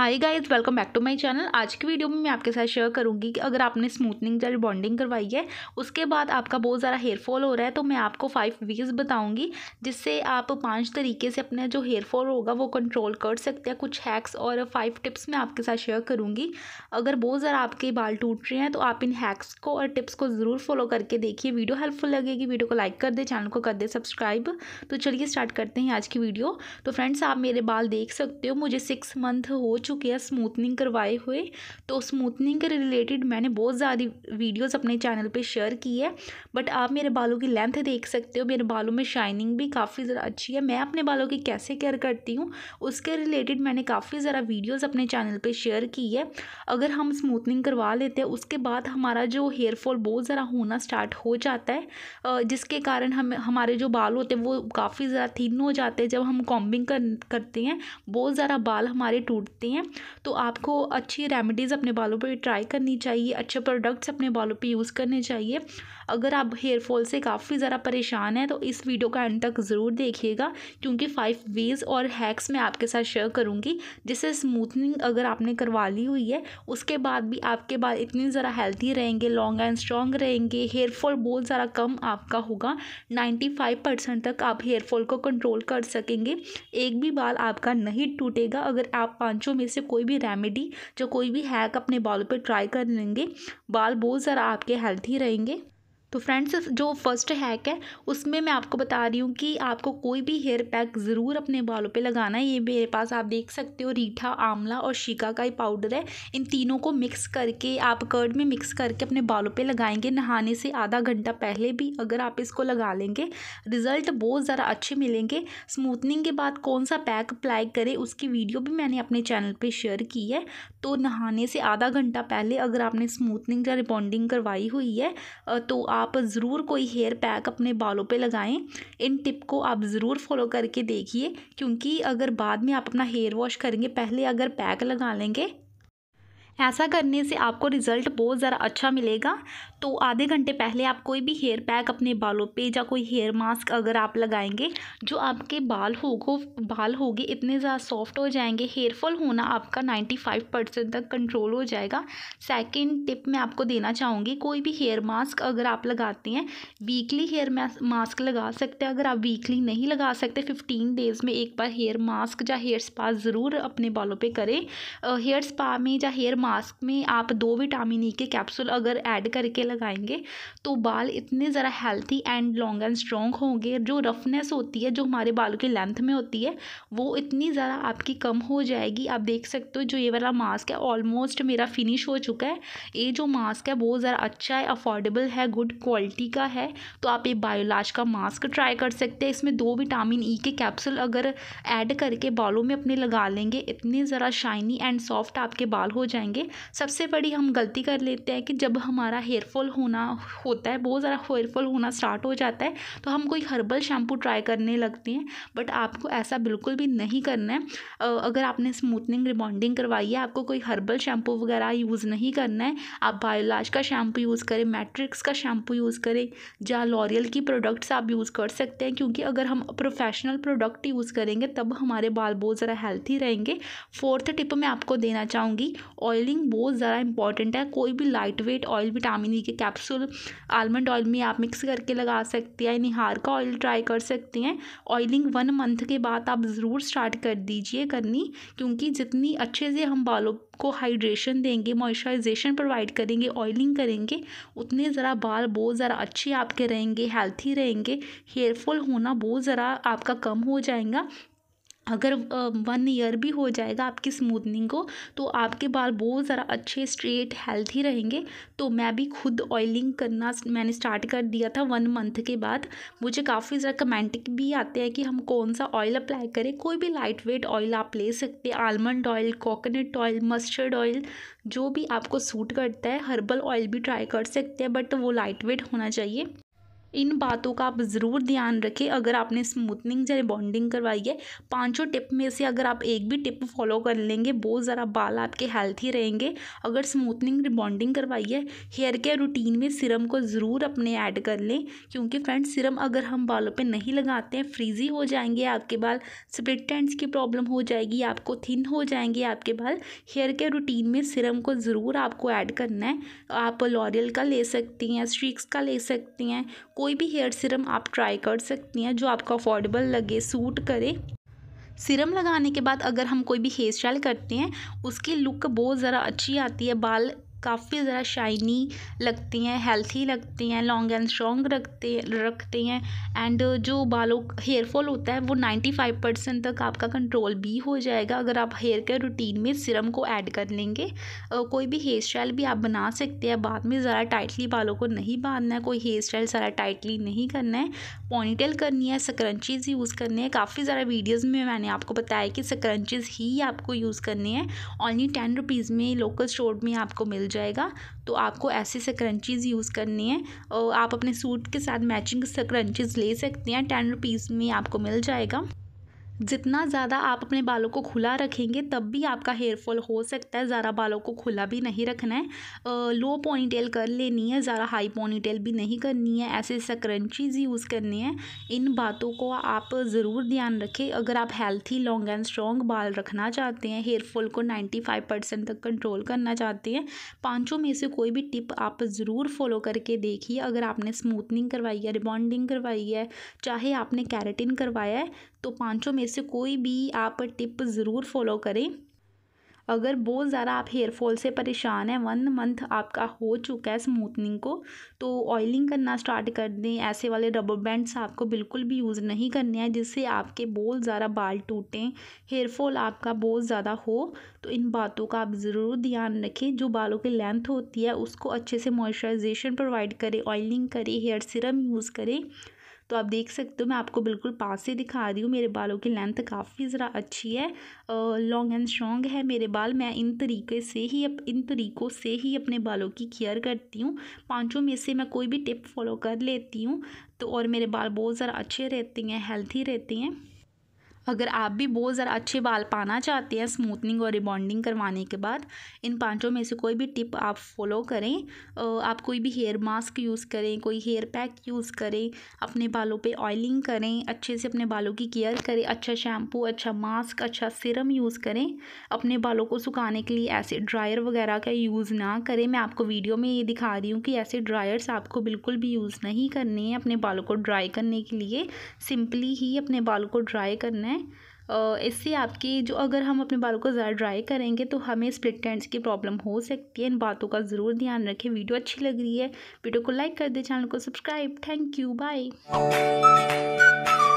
hi guys welcome back to my channel आज की video में मैं आपके साथ शेयर करूंगी कि अगर आपने स्मूथनिंग जेल बॉन्डिंग करवाई है उसके बाद आपका बहुत ज़्यादा हेयर फॉल हो रहा है तो मैं आपको फाइव वीज बताऊंगी जिससे आप पांच तरीके से अपना जो हेयर फॉल होगा वो कंट्रोल कर सकते हैं कुछ हैक्स और फाइव टिप्स मैं आपके साथ शेयर करूँगी अगर बहुत ज़्यादा आपके बाल टूट रहे हैं तो आप इन हैक्स को और टिप्स को ज़रूर फॉलो करके देखिए वीडियो हेल्पफुल लगेगी वीडियो को लाइक कर दे चैनल को कर दे सब्सक्राइब तो चलिए स्टार्ट करते हैं आज की वीडियो तो फ्रेंड्स आप मेरे बाल देख सकते हो मुझे सिक्स मंथ हो चुके हैं स्मूथनिंग करवाए हुए तो स्मूथनिंग के रिलेटेड मैंने बहुत ज़्यादा वीडियोस अपने चैनल पे शेयर की है बट आप मेरे बालों की लेंथ देख सकते हो मेरे बालों में शाइनिंग भी काफ़ी ज़रा अच्छी है मैं अपने बालों की कैसे केयर करती हूँ उसके रिलेटेड मैंने काफ़ी ज़रा वीडियोज़ अपने चैनल पर शेयर की है अगर हम स्मूथनिंग करवा लेते हैं उसके बाद हमारा जो हेयरफॉल बहुत ज़रा होना स्टार्ट हो जाता है जिसके कारण हम हमारे जो बाल होते हैं वो काफ़ी ज़रा थिन हो जाते हैं जब हम कॉम्बिंग कर, करते हैं बहुत ज़रा बाल हमारे टूटते रही हैं तो आपको अच्छी रेमिडीज अपने बालों पर ट्राई करनी चाहिए अच्छे प्रोडक्ट्स अपने बालों पर यूज़ करने चाहिए अगर आप हेयर फॉल से काफ़ी ज़रा परेशान हैं तो इस वीडियो का एंड तक ज़रूर देखिएगा क्योंकि फाइव वेज़ और हैक्स मैं आपके साथ शेयर करूँगी जिससे स्मूथनिंग अगर आपने करवा ली हुई है उसके बाद भी आपके बाल इतने ज़रा हेल्थी रहेंगे लॉन्ग एंड स्ट्रॉन्ग रहेंगे हेयर फॉल बहुत ज़रा कम आपका होगा नाइन्टी फाइव परसेंट तक आप हेयर फॉल को कंट्रोल कर सकेंगे एक भी बाल आपका नहीं टूटेगा अगर आप पाँचों हम इससे कोई भी रेमेडी जो कोई भी हैक अपने बालों पर ट्राई कर लेंगे बाल बहुत ज़रा आपके हेल्थी रहेंगे तो फ्रेंड्स जो फर्स्ट हैक है उसमें मैं आपको बता रही हूँ कि आपको कोई भी हेयर पैक ज़रूर अपने बालों पे लगाना है ये मेरे पास आप देख सकते हो रीठा आंवला और शिका का ही पाउडर है इन तीनों को मिक्स करके आप कर्ड में मिक्स करके अपने बालों पे लगाएंगे नहाने से आधा घंटा पहले भी अगर आप इसको लगा लेंगे रिज़ल्ट बहुत ज़्यादा अच्छे मिलेंगे स्मूथनिंग के बाद कौन सा पैक अप्लाई करें उसकी वीडियो भी मैंने अपने चैनल पर शेयर की है तो नहाने से आधा घंटा पहले अगर आपने स्मूथनिंग या रिबॉन्डिंग करवाई हुई है तो आप आप ज़रूर कोई हेयर पैक अपने बालों पे लगाएं इन टिप को आप ज़रूर फॉलो करके देखिए क्योंकि अगर बाद में आप अपना हेयर वॉश करेंगे पहले अगर पैक लगा लेंगे ऐसा करने से आपको रिज़ल्ट बहुत ज़रा अच्छा मिलेगा तो आधे घंटे पहले आप कोई भी हेयर पैक अपने बालों पे या कोई हेयर मास्क अगर आप लगाएंगे जो आपके बाल होगो बाल होगी इतने ज़्यादा सॉफ्ट हो जाएंगे हेयर फॉल होना आपका नाइन्टी फाइव परसेंट तक कंट्रोल हो जाएगा सेकेंड टिप मैं आपको देना चाहूँगी कोई भी हेयर मास्क अगर आप लगाते हैं वीकली हेयर मास्क लगा सकते हैं अगर आप वीकली नहीं लगा सकते फिफ्टीन डेज़ में एक बार हेयर मास्क या हेयर स्पा ज़रूर अपने बालों पर करें हेयर स्पा में या हेयर मास्क मास्क में आप दो विटामिन ई e के कैप्सूल अगर ऐड करके लगाएंगे तो बाल इतने ज़रा healthy and long and strong होंगे जो रफनेस होती है जो हमारे बालों की लेंथ में होती है वो इतनी ज़रा आपकी कम हो जाएगी आप देख सकते हो जो ये वाला मास्क है ऑलमोस्ट मेरा फिनिश हो चुका है ये जो मास्क है बहुत ज़रा अच्छा है अफोर्डेबल है गुड क्वालिटी का है तो आप ये बायोलाज का मास्क ट्राई कर सकते हैं इसमें दो विटामिन ई e के कैप्सूल अगर ऐड करके बालों में अपने लगा लेंगे इतने ज़रा शाइनी एंड सॉफ्ट आपके बाल हो जाएंगे करेंगे सबसे बड़ी हम गलती कर लेते हैं कि जब हमारा हेयर फॉल होना होता है बहुत ज़्यादा हेयर फॉल होना स्टार्ट हो जाता है तो हम कोई हर्बल शैम्पू ट्राई करने लगते हैं बट आपको ऐसा बिल्कुल भी नहीं करना है अगर आपने स्मूथनिंग रिबॉन्डिंग करवाई है आपको कोई हर्बल शैम्पू वगैरह यूज़ नहीं करना है आप बायोलाज का शैम्पू यूज़ करें मैट्रिक्स का शैम्पू यूज़ करें या लॉरियल की प्रोडक्ट्स आप यूज़ कर सकते हैं क्योंकि अगर हम प्रोफेशनल प्रोडक्ट यूज़ करेंगे तब हमारे बाल बहुत ज़रा हेल्थी रहेंगे फोर्थ टिप मैं आपको देना चाहूँगी ऑयल ऑयलिंग बहुत ज़्यादा इंपॉर्टेंट है कोई भी light weight oil vitamin E के कैप्सूल आलमंड ऑयल में आप मिक्स करके लगा सकती हैं निहार का ऑयल ट्राई कर सकती हैं ऑयलिंग वन मंथ के बाद आप ज़रूर स्टार्ट कर दीजिए करनी क्योंकि जितनी अच्छे से हम बालों को हाइड्रेशन देंगे मॉइस्चराइजेशन प्रोवाइड करेंगे ऑयलिंग करेंगे उतने ज़रा बाल बहुत ज़रा अच्छे आपके रहेंगे हेल्थी रहेंगे हेयरफॉल होना बहुत ज़रा आपका कम हो जाएगा अगर वन ईयर भी हो जाएगा आपकी स्मूदनिंग को तो आपके बाल बहुत ज़रा अच्छे स्ट्रेट हेल्थी रहेंगे तो मैं भी खुद ऑयलिंग करना मैंने स्टार्ट कर दिया था वन मंथ के बाद मुझे काफ़ी ज़रा कमेंट भी आते हैं कि हम कौन सा ऑयल अप्लाई करें कोई भी लाइट वेट ऑयल आप ले सकते हैं almond oil coconut oil mustard oil जो भी आपको सूट करता है हर्बल ऑयल भी ट्राई कर सकते हैं बट वो लाइट वेट होना चाहिए इन बातों का आप ज़रूर ध्यान रखें अगर आपने स्मूथनिंग या बॉन्डिंग करवाई है पांचों टिप में से अगर आप एक भी टिप फॉलो कर लेंगे बहुत ज़रा बाल आपके हेल्थी रहेंगे अगर स्मूथनिंग रिबॉन्डिंग करवाई है हेयर केयर रूटीन में सिरम को ज़रूर अपने ऐड कर लें क्योंकि फ्रेंड्स सिरम अगर हम बालों पर नहीं लगाते हैं फ्रीजी हो जाएंगे आपके बाल स्प्रिटेंट्स एंड्स की प्रॉब्लम हो जाएगी आपको थिन हो जाएंगे आपके बाल हेयर केयर रूटीन में सिरम को ज़रूर आपको ऐड करना है आप लॉरियल का ले सकती हैं स्ट्रिक्स का ले सकती हैं कोई भी हेयर सीरम आप ट्राई कर सकती हैं जो आपको अफोर्डेबल लगे सूट करे सीरम लगाने के बाद अगर हम कोई भी हेयर स्टाइल करते हैं उसकी लुक बहुत ज़रा अच्छी आती है बाल काफ़ी ज़रा शाइनी लगती हैं हेल्थी लगती हैं लॉन्ग एंड स्ट्रॉन्ग रखते रखते हैं एंड जो बालों हेयर फॉल होता है वो नाइन्टी फाइव परसेंट तक आपका कंट्रोल भी हो जाएगा अगर आप हेयर केयर रूटीन में सिरम को ऐड कर लेंगे कोई भी हेयर स्टाइल भी आप बना सकते हैं बाद में ज़रा टाइटली बालों को नहीं बांधना है कोई हेयर स्टाइल ज़रा टाइटली नहीं करना है पोनीटेल करनी है सक्रंचीज यूज़ करनी है काफ़ी ज़रा वीडियोज़ में मैंने आपको बताया कि सक्रंचीज़ ही आपको यूज़ करनी है ऑनली टेन रुपीज़ में लोकल स्टोर में आपको मिल जाएगा तो आपको ऐसे सक्रंचीज़ यूज़ करनी है और आप अपने सूट के साथ मैचिंग सक्रंचीज़ ले सकते हैं टेन रुपीज़ में आपको मिल जाएगा जितना ज़्यादा आप अपने बालों को खुला रखेंगे तब भी आपका हेयर फॉल हो सकता है ज़्यादा बालों को खुला भी नहीं रखना है लो पोनीटेल कर लेनी है ज़्यादा हाई पोनीटेल भी नहीं करनी है ऐसे क्रंचीज़ यूज़ करनी है इन बातों को आप ज़रूर ध्यान रखें अगर आप हेल्थी लॉन्ग एंड स्ट्रॉन्ग बाल रखना चाहते हैं हेयर फॉल को नाइन्टी फाइव परसेंट तक कंट्रोल करना चाहते हैं पाँचों में से कोई भी टिप आप ज़रूर फॉलो करके देखिए अगर आपने स्मूथनिंग करवाई है रिबॉन्डिंग करवाई है चाहे आपने कैरेटिन करवाया है तो पाँचों में से कोई भी आप टिप ज़रूर फॉलो करें अगर बहुत ज़्यादा आप हेयर फॉल से परेशान हैं वन मंथ आपका हो चुका है स्मूथनिंग को तो ऑयलिंग करना स्टार्ट कर दें ऐसे वाले रबर बैंड्स आपको बिल्कुल भी यूज़ नहीं करने हैं जिससे आपके बहुत ज़्यादा बाल टूटें हेयर फॉल आपका बहुत ज़्यादा हो तो इन बातों का आप ज़रूर ध्यान रखें जो बालों की लेंथ होती है उसको अच्छे से मॉइस्चराइजेशन प्रोवाइड करें ऑयलिंग करें हेयर सिरम यूज़ करें तो आप देख सकते हो मैं आपको बिल्कुल पास से दिखा रही हूँ मेरे बालों की लेंथ काफ़ी ज़रा अच्छी है लॉन्ग एंड स्ट्रॉन्ग है मेरे बाल मैं इन तरीके से ही अप, इन तरीक़ों से ही अपने बालों की केयर करती हूँ पाँचों में से मैं कोई भी टिप फॉलो कर लेती हूँ तो और मेरे बाल बहुत ज़रा अच्छे रहते हैं हेल्थी रहते हैं अगर आप भी बहुत ज़रा अच्छे बाल पाना चाहते हैं स्मूथनिंग और रिबॉन्डिंग करवाने के बाद इन पांचों में से कोई भी टिप आप फॉलो करें आप कोई भी हेयर मास्क यूज़ करें कोई हेयर पैक यूज़ करें अपने बालों पे ऑयलिंग करें अच्छे से अपने बालों की केयर करें अच्छा शैम्पू अच्छा मास्क अच्छा सिरम यूज़ करें अपने बालों को सुखाने के लिए ऐसे ड्रायर वगैरह का यूज़ ना करें मैं आपको वीडियो में ये दिखा रही हूँ कि ऐसे ड्रायर्स आपको बिल्कुल भी यूज़ नहीं करने हैं अपने बालों को ड्राई करने के लिए सिंपली ही अपने बालों को ड्राई करना है इससे आपकी जो अगर हम अपने बालों को ज़्यादा ड्राई करेंगे तो हमें स्प्लिट एंड्स की प्रॉब्लम हो सकती है इन बातों का ज़रूर ध्यान रखें वीडियो अच्छी लग रही है वीडियो को लाइक कर दें चैनल को सब्सक्राइब थैंक यू बाय